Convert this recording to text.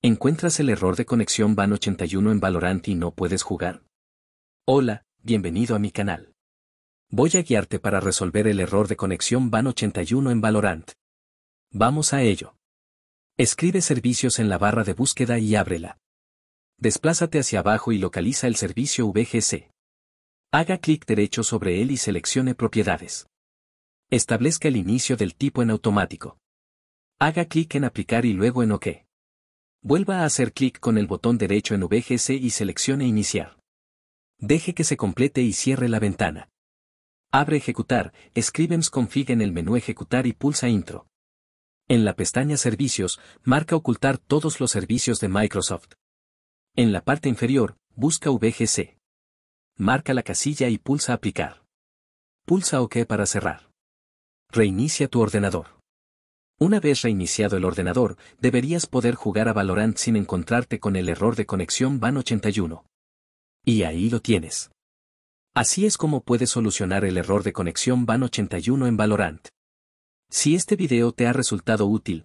¿Encuentras el error de conexión BAN81 en Valorant y no puedes jugar? Hola, bienvenido a mi canal. Voy a guiarte para resolver el error de conexión BAN81 en Valorant. Vamos a ello. Escribe servicios en la barra de búsqueda y ábrela. Desplázate hacia abajo y localiza el servicio VGC. Haga clic derecho sobre él y seleccione propiedades. Establezca el inicio del tipo en automático. Haga clic en aplicar y luego en OK. Vuelva a hacer clic con el botón derecho en VGC y seleccione Iniciar. Deje que se complete y cierre la ventana. Abre Ejecutar, MS Config en el menú Ejecutar y pulsa Intro. En la pestaña Servicios, marca Ocultar todos los servicios de Microsoft. En la parte inferior, busca VGC. Marca la casilla y pulsa Aplicar. Pulsa OK para cerrar. Reinicia tu ordenador. Una vez reiniciado el ordenador, deberías poder jugar a Valorant sin encontrarte con el error de conexión BAN 81. Y ahí lo tienes. Así es como puedes solucionar el error de conexión BAN 81 en Valorant. Si este video te ha resultado útil,